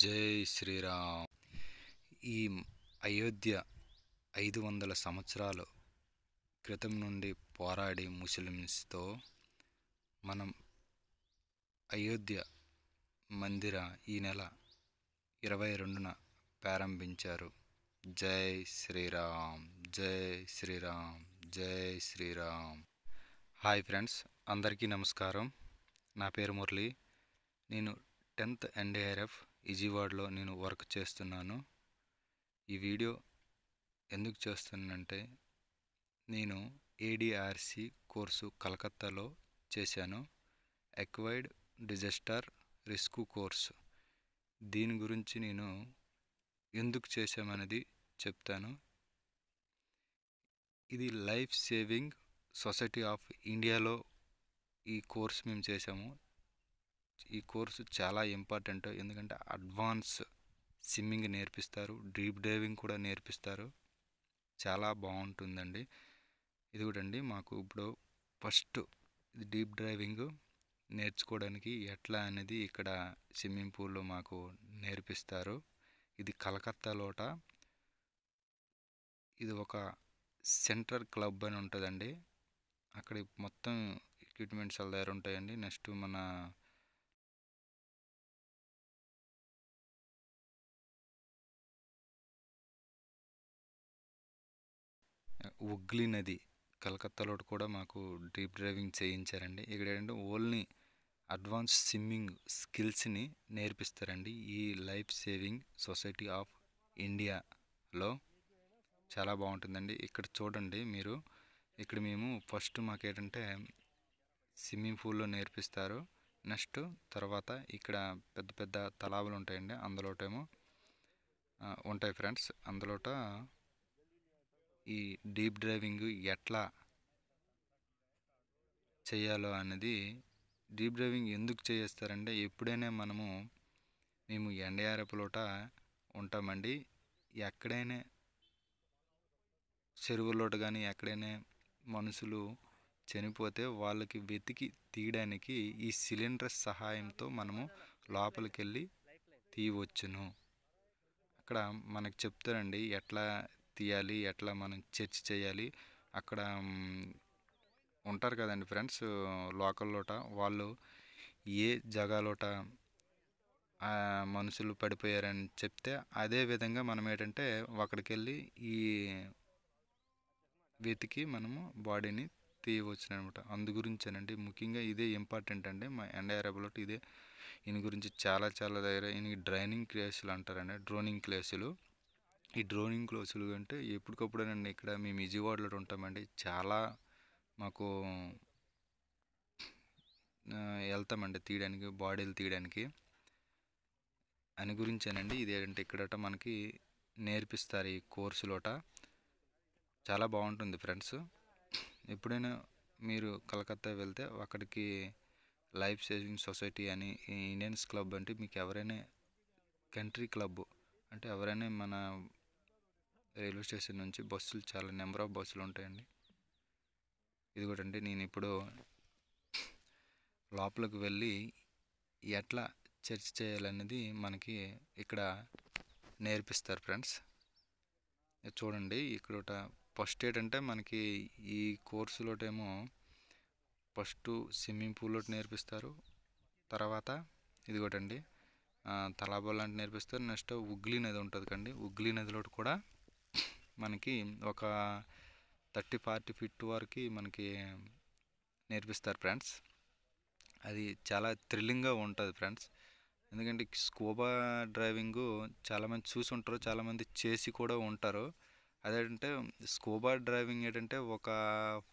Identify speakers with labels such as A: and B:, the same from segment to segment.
A: జై శ్రీరామ్ ఈ అయోధ్య ఐదు వందల సంవత్సరాలు క్రితం నుండి పోరాడి ముస్లిమ్స్తో మనం అయోధ్య మందిర ఈ నెల ఇరవై రెండున ప్రారంభించారు జై శ్రీరామ్ జై శ్రీరామ్ జై శ్రీరామ్ హాయ్ ఫ్రెండ్స్ అందరికీ నమస్కారం నా పేరు మురళి నేను టెన్త్ ఎన్డీఆర్ఎఫ్ ఈజీవాడ్లో నేను వర్క్ చేస్తున్నాను ఈ వీడియో ఎందుకు చేస్తున్నానంటే నేను ఏడిఆర్సి కోర్సు కలకత్తాలో చేశాను ఎక్వైడ్ డిజాస్టర్ రిస్క్ కోర్సు దీని గురించి నేను ఎందుకు చేశామనేది చెప్తాను ఇది లైఫ్ సేవింగ్ సొసైటీ ఆఫ్ ఇండియాలో ఈ కోర్స్ మేము చేసాము ఈ కోర్సు చాలా ఇంపార్టెంట్ ఎందుకంటే అడ్వాన్స్ స్విమ్మింగ్ నేర్పిస్తారు డీప్ డైవింగ్ కూడా నేర్పిస్తారు చాలా బాగుంటుందండి ఇది కూడా అండి మాకు ఇప్పుడు ఫస్ట్ ఇది డీప్ డ్రైవింగ్ నేర్చుకోవడానికి ఎట్లా అనేది ఇక్కడ స్విమ్మింగ్ పూల్లో మాకు నేర్పిస్తారు ఇది కలకత్తా లోట ఇది ఒక సెంట్రల్ క్లబ్ అని ఉంటుందండి అక్కడ మొత్తం ఎక్విప్మెంట్స్ అలా దగ్గర ఉంటాయండి నెక్స్ట్ మన ఉగ్లి నది కలకత్తాలో కూడా మాకు డీప్ డ్రైవింగ్ చేయించారండి ఇక్కడ ఏంటంటే ఓన్లీ అడ్వాన్స్ స్విమ్మింగ్ స్కిల్స్ని నేర్పిస్తారండి ఈ లైఫ్ సేవింగ్ సొసైటీ ఆఫ్ ఇండియాలో చాలా బాగుంటుందండి ఇక్కడ చూడండి మీరు ఇక్కడ మేము ఫస్ట్ ఏంటంటే స్విమ్మింగ్ పూల్లో నేర్పిస్తారు నెక్స్ట్ తర్వాత ఇక్కడ పెద్ద పెద్ద తలావులు ఉంటాయండి అందులోటేమో ఉంటాయి ఫ్రెండ్స్ అందులోట ఈ డీప్ డ్రైవింగ్ ఎట్లా చేయాలో అనేది డీప్ డ్రైవింగ్ ఎందుకు చేస్తారంటే ఎప్పుడైనా మనము మేము ఎండయారపులోట ఉంటామండి ఎక్కడైనా చెరువులోట కానీ ఎక్కడైనా మనుషులు చనిపోతే వాళ్ళకి వెతికి తీయడానికి ఈ సిలిండర్ సహాయంతో మనము లోపలికి వెళ్ళి తీయవచ్చును అక్కడ మనకు చెప్తారండి ఎట్లా తీయాలి ఎట్లా మనం చర్చ్ చేయాలి అక్కడ ఉంటారు కదండి ఫ్రెండ్స్ లోకల్లోట వాళ్ళు ఏ జగాలోట మనుషులు పడిపోయారని చెప్తే అదే విధంగా మనం ఏంటంటే అక్కడికి వెళ్ళి ఈ వెతికి మనము బాడీని తీయవచ్చు అనమాట అందు గురించేనండి ముఖ్యంగా ఇదే ఇంపార్టెంట్ అండి మా ఎండైరబులట్ ఇదే దీని గురించి చాలా చాలా దగ్గర దీనికి డ్రైనింగ్ క్లేసులు అంటారండి డ్రోనింగ్ క్లేసులు ఈ డ్రోనింగ్ క్లాసులు అంటే ఎప్పటికప్పుడు నేను ఇక్కడ మీ విజయవాడలో ఉంటామండి చాలా మాకు వెళ్తామండి తీయడానికి బాడీలు తీయడానికి అని గురించేనండి ఇది ఏంటంటే ఇక్కడట మనకి నేర్పిస్తారు ఈ కోర్సులోట చాలా బాగుంటుంది ఫ్రెండ్స్ ఎప్పుడైనా మీరు కలకత్తా వెళ్తే అక్కడికి లైఫ్ సేవింగ్ సొసైటీ అని ఇండియన్స్ క్లబ్ అంటే మీకు ఎవరైనా కంట్రీ క్లబ్ అంటే ఎవరైనా మన రైల్వే స్టేషన్ నుంచి బస్సులు చాలా నెంబర్ ఆఫ్ బస్సులు ఉంటాయండి ఇది కూడా అండి నేను ఇప్పుడు లోపలికి వెళ్ళి ఎట్లా చర్చ చేయాలనేది మనకి ఇక్కడ నేర్పిస్తారు ఫ్రెండ్స్ చూడండి ఇక్కడ ఫస్ట్ ఏంటంటే మనకి ఈ కోర్సులోటేమో ఫస్ట్ స్విమ్మింగ్ పూల్లో నేర్పిస్తారు తర్వాత ఇది అండి తలాబోల్ అంటే నేర్పిస్తారు నెక్స్ట్ ఉగ్లీ నది ఉంటుంది కండి ఉగ్లీ నదిలో కూడా మనకి ఒక థర్టీ ఫార్టీ ఫిట్ వరకు మనకి నేర్పిస్తారు ఫ్రెండ్స్ అది చాలా థ్రిల్లింగ్గా ఉంటుంది ఫ్రెండ్స్ ఎందుకంటే స్కూబా డ్రైవింగ్ చాలామంది చూసి ఉంటారు చాలామంది చేసి కూడా ఉంటారు అదేంటంటే స్కూబా డ్రైవింగ్ ఏంటంటే ఒక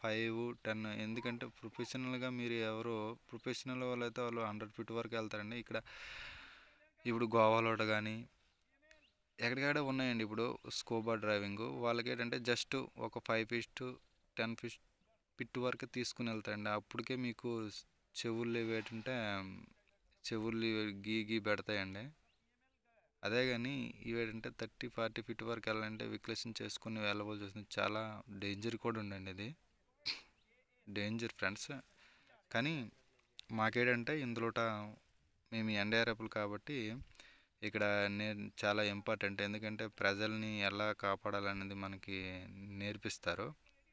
A: ఫైవ్ టెన్ ఎందుకంటే ప్రొఫెషనల్గా మీరు ఎవరు ప్రొఫెషనల్ వాళ్ళు అయితే వాళ్ళు హండ్రెడ్ ఫీట్ వరకు వెళ్తారండి ఇక్కడ ఇప్పుడు గోవాలోట కానీ ఎక్కడికక్కడ ఉన్నాయండి ఇప్పుడు స్కోబా డ్రైవింగ్ వాళ్ళకి ఏంటంటే జస్ట్ ఒక five feet to ten feet pit వరకు తీసుకుని వెళ్తారండి అప్పటికే మీకు చెవుళ్ళు ఏంటంటే చెవుళ్ళు గీ గీ పెడతాయండి అదే కానీ ఇవేటంటే థర్టీ ఫార్టీ ఫీట్ వరకు వెళ్ళాలంటే విక్లేషన్ చేసుకుని వెళ్ళబోల్ చేస్తుంది చాలా డేంజర్ కూడా ఉండండి ఇది డేంజర్ ఫ్రెండ్స్ కానీ మాకేటంటే ఇందులోట మేము ఎన్డీఆర్ఎఫ్లు కాబట్టి ఇక్కడ నేను చాలా ఇంపార్టెంట్ ఎందుకంటే ప్రజల్ని ఎలా కాపాడాలనేది మనకి నేర్పిస్తారు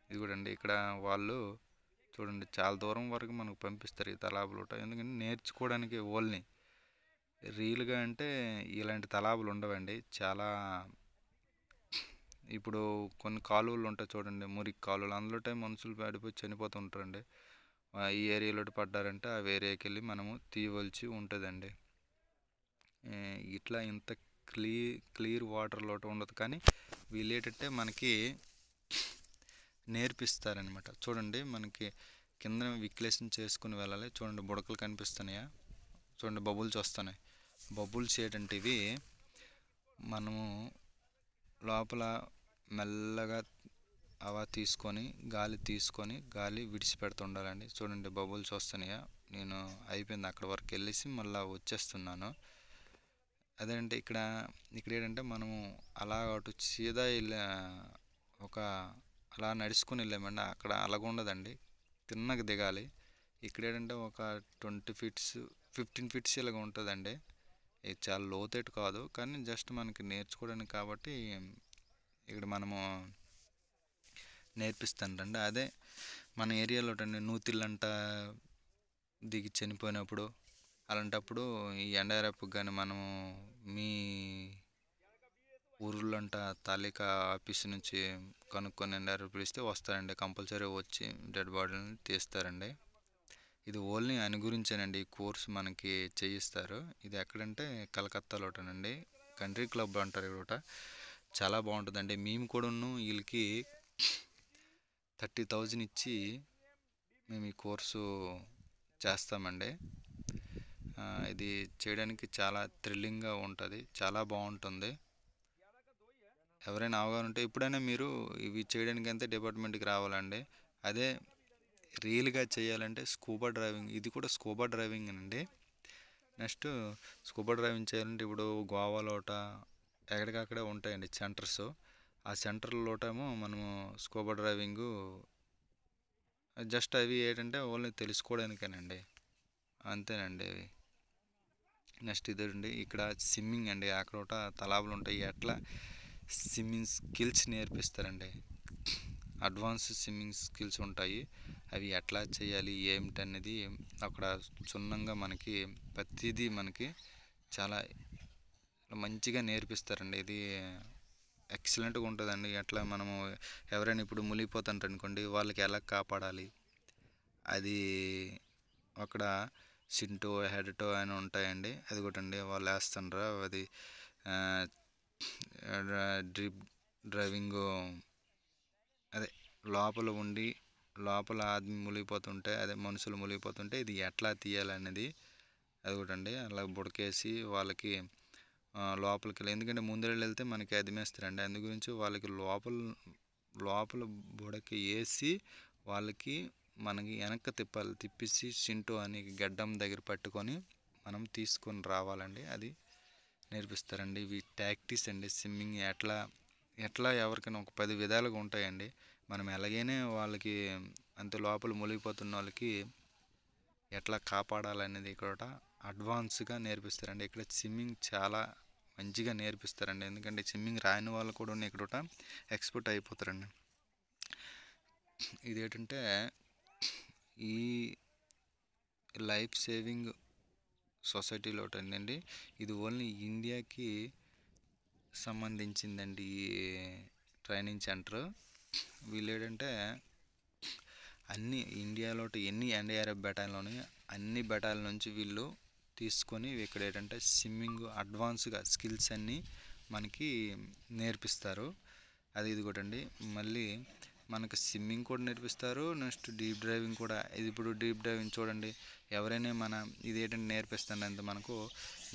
A: ఇది చూడండి ఇక్కడ వాళ్ళు చూడండి చాలా దూరం వరకు మనకు పంపిస్తారు ఈ తలాబులు ఎందుకంటే నేర్చుకోవడానికి ఓల్ని రీల్గా అంటే ఇలాంటి తలాబులు ఉండవండి చాలా ఇప్పుడు కొన్ని కాలువలు ఉంటాయి చూడండి మురికి కాలువలు అందులోటే మనుషులు పడిపోయి చనిపోతూ ఉంటారండి ఈ ఏరియాలో పడ్డారంటే ఆ ఏరియాకి వెళ్ళి మనము తీయవలసి ఉంటుందండి ఇట్లా ఇంత క్లీ క్లియర్ వాటర్ లోటు ఉండదు కానీ వీలేటంటే మనకి నేర్పిస్తారనమాట చూడండి మనకి కింద విక్లేషన్ చేసుకుని వెళ్ళాలి చూడండి బుడకలు కనిపిస్తున్నాయా చూడండి బబుల్స్ వస్తున్నాయి బబుల్స్ ఏంటంటే ఇవి మనము లోపల మెల్లగా అవ తీసుకొని గాలి తీసుకొని గాలి విడిచిపెడుతుండాలండి చూడండి బబుల్స్ వస్తున్నాయా నేను అయిపోయింది అక్కడ వరకు వెళ్ళేసి మళ్ళీ వచ్చేస్తున్నాను అదేంటే ఇక్కడ ఇక్కడ ఏంటంటే మనము అలా అటు సీదా వెళ్ళా ఒక అలా నడుచుకుని వెళ్ళామండి అక్కడ అలాగుండదండి తిన్నకు దిగాలి ఇక్కడ ఏంటంటే ఒక ట్వంటీ ఫీట్స్ ఫిఫ్టీన్ ఫీట్స్ ఇలాగ ఉంటుందండి ఇది చాలా లోతేట్ కాదు కానీ జస్ట్ మనకి నేర్చుకోవడానికి కాబట్టి ఇక్కడ మనము నేర్పిస్తానండి అదే మన ఏరియాలో నూతిళ్ళంట దిగి చనిపోయినప్పుడు అలాంటప్పుడు ఈ ఎన్డీఆర్ఎఫ్కి కానీ మనము మీ అంట తాలూకా ఆఫీస్ నుంచి కనుక్కొని ఎన్డీఆర్ఎఫ్ పిలిస్తే వస్తారండి కంపల్సరీ వచ్చి డెడ్ బాడీని తీస్తారండి ఇది ఓన్లీ అని గురించేనండి ఈ కోర్స్ మనకి చేయిస్తారు ఇది ఎక్కడంటే కలకత్తాలోటనండి కంట్రీ క్లబ్ అంటారు ఇక్కడ చాలా బాగుంటుందండి మేము కూడాను వీళ్ళకి థర్టీ థౌజండ్ ఇచ్చి మేము ఈ కోర్సు చేస్తామండి ఇది చేయడానికి చాలా థ్రిల్లింగ్గా ఉంటుంది చాలా బాగుంటుంది ఎవరైనా అవగాహన ఉంటే ఇప్పుడైనా మీరు ఇవి చేయడానికి అంతే డిపార్ట్మెంట్కి రావాలండి అదే రియల్గా చేయాలంటే స్కూబా డ్రైవింగ్ ఇది కూడా స్కూబా డ్రైవింగ్ అండి నెక్స్ట్ స్కూబా డ్రైవింగ్ చేయాలంటే ఇప్పుడు గోవాలోట ఎక్కడికక్కడే ఉంటాయండి సెంటర్స్ ఆ సెంటర్లోటేమో మనము స్కూబా డ్రైవింగ్ జస్ట్ అవి ఏంటంటే ఓన్లీ తెలుసుకోవడానికేనండి అంతేనండి అవి నెక్స్ట్ ఉండి ఇక్కడ స్విమ్మింగ్ అండి ఒక తలాబులు ఉంటాయి అట్లా స్విమ్మింగ్ స్కిల్స్ నేర్పిస్తారండి అడ్వాన్స్ స్విమ్మింగ్ స్కిల్స్ ఉంటాయి అవి ఎట్లా చేయాలి ఏమిటనేది అక్కడ క్షుణ్ణంగా మనకి ప్రతిదీ మనకి చాలా మంచిగా నేర్పిస్తారండి ఇది ఎక్సలెంట్గా ఉంటుందండి ఎట్లా మనము ఎవరైనా ఇప్పుడు మునిగిపోతుంటారు అనుకోండి వాళ్ళకి ఎలా కాపాడాలి అది అక్కడ సింటో హెడ్టో అని ఉంటాయండి అది కూడా అండి వాళ్ళు వేస్తుండ్రా అది డ్రిప్ డ్రైవింగ్ అదే లోపల ఉండి లోపల ఆదమి మునిగిపోతుంటే అదే మనుషులు మునిగిపోతుంటే ఇది ఎట్లా తీయాలనేది అది కూడా అండి అలా బుడకేసి వాళ్ళకి లోపలికి వెళ్ళి ఎందుకంటే ముందరెళ్ళి వెళ్తే మనకి అదిమేస్తారండి అందు గురించి వాళ్ళకి లోపల లోపల బుడకి వేసి వాళ్ళకి మనకి వెనక్కి తిప్పాలి తిప్పేసి సింటో అని గడ్డం దగ్గర పట్టుకొని మనం తీసుకొని రావాలండి అది నేర్పిస్తారండి ఇవి టాక్టీస్ అండి స్విమ్మింగ్ ఎట్లా ఎట్లా ఎవరికైనా ఒక పది విధాలుగా ఉంటాయండి మనం ఎలాగైనా వాళ్ళకి అంత లోపల మునిగిపోతున్న వాళ్ళకి ఎట్లా కాపాడాలనేది ఇక్కడ అడ్వాన్స్గా నేర్పిస్తారండి ఇక్కడ స్విమ్మింగ్ చాలా మంచిగా నేర్పిస్తారండి ఎందుకంటే స్విమ్మింగ్ రాని వాళ్ళు కూడా ఇక్కడ ఎక్స్పర్ట్ అయిపోతారండి ఇదేంటంటే ఈ లైఫ్ సేవింగ్ సొసైటీలో అండి ఇది ఓన్లీ ఇండియాకి సంబంధించిందండి ఈ ట్రైనింగ్ సెంటర్ ఏంటంటే అన్ని ఇండియాలో ఎన్ని ఎన్డీఆర్ఎఫ్ బెటాలియన్లోని అన్ని బెటాల నుంచి వీళ్ళు తీసుకొని ఇక్కడ ఏంటంటే స్విమ్మింగ్ అడ్వాన్స్గా స్కిల్స్ అన్నీ మనకి నేర్పిస్తారు అది ఇది ఒకటండి మళ్ళీ మనకు స్విమ్మింగ్ కూడా నేర్పిస్తారు నెక్స్ట్ డీప్ డ్రైవింగ్ కూడా ఇది ఇప్పుడు డీప్ డ్రైవింగ్ చూడండి ఎవరైనా మన ఇది ఏంటంటే నేర్పిస్తాను అంత మనకు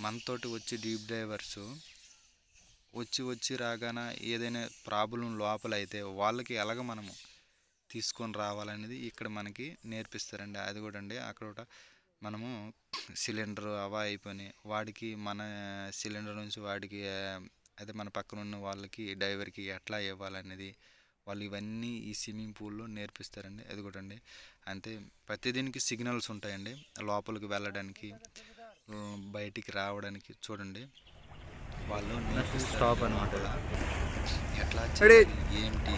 A: మనతోటి వచ్చి డీప్ డ్రైవర్స్ వచ్చి వచ్చి రాగాన ఏదైనా ప్రాబ్లం లోపల అయితే వాళ్ళకి ఎలాగ మనము తీసుకొని రావాలనేది ఇక్కడ మనకి నేర్పిస్తారండి అది కూడా అండి అక్కడ కూడా మనము సిలిండర్ అవా అయిపోయి వాడికి మన సిలిండర్ నుంచి వాడికి అయితే మన పక్కన ఉన్న వాళ్ళకి డ్రైవర్కి ఎట్లా ఇవ్వాలనేది వాళ్ళు ఇవన్నీ ఈ స్విమ్మింగ్ పూల్లో నేర్పిస్తారండి అది కూడా అండి అంతే దీనికి సిగ్నల్స్ ఉంటాయండి లోపలికి వెళ్ళడానికి బయటికి రావడానికి చూడండి వాళ్ళు స్టాప్ అనమాట ఎట్లా ఏంటి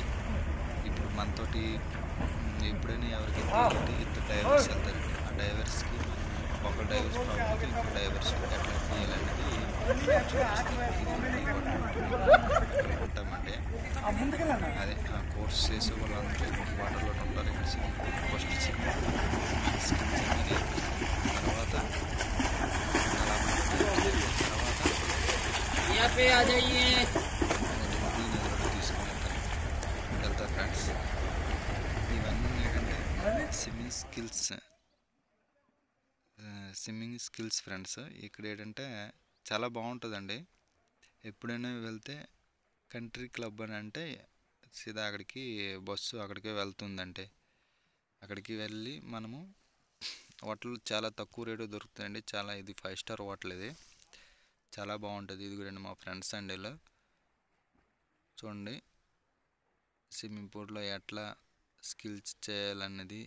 A: ఇప్పుడు మనతోటి ఎప్పుడైనా ఎవరికి ఇంత డైవర్స్ వెళ్తారండి ఆ డైవర్స్కి ఒక డైవర్స్ ఇంకో డైవర్స్ ఎట్లా చేయాలనేది అంటే అదే కోర్స్ చేసే వాళ్ళందరూ వాటర్లో ఉంటారు ఇక్కడ ఫస్ట్ తర్వాత తర్వాత తీసుకుని వెళ్తారు ఫ్రెండ్స్ ఇవన్నీ ఏంటంటే swimming skills swimming skills friends ఇక్కడ ఏంటంటే చాలా బాగుంటుందండి ఎప్పుడైనా వెళ్తే కంట్రీ క్లబ్ అని అంటే సీదా అక్కడికి బస్సు అక్కడికే వెళ్తుందంటే అక్కడికి వెళ్ళి మనము హోటల్ చాలా తక్కువ రేటు దొరుకుతుందండి చాలా ఇది ఫైవ్ స్టార్ హోటల్ ఇది చాలా బాగుంటుంది ఇది కూడా మా ఫ్రెండ్స్ అండి చూడండి స్విమ్మింగ్ పూల్లో ఎట్లా స్కిల్స్ చేయాలన్నది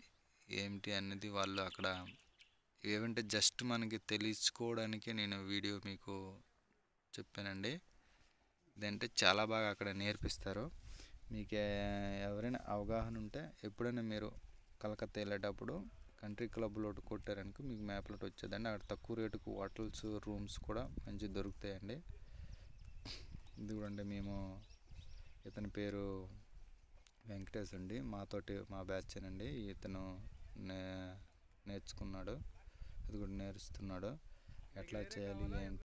A: ఏమిటి అన్నది వాళ్ళు అక్కడ ఏమంటే జస్ట్ మనకి తెలుసుకోవడానికి నేను వీడియో మీకు చెప్పానండి ఇదంటే చాలా బాగా అక్కడ నేర్పిస్తారు మీకు ఎవరైనా అవగాహన ఉంటే ఎప్పుడైనా మీరు కలకత్తా వెళ్ళేటప్పుడు కంట్రీ క్లబ్లో కొట్టారనుకో మీకు మ్యాప్లోట్ వచ్చేదండి అక్కడ తక్కువ రేటుకు హోటల్స్ రూమ్స్ కూడా మంచి దొరుకుతాయండి ఇది కూడా మేము ఇతని పేరు వెంకటేష్ అండి మాతోటి మా బ్యాచ్ అండి ఇతను నే నేర్చుకున్నాడు అది కూడా నేర్చుతున్నాడు ఎట్లా చేయాలి ఏంటి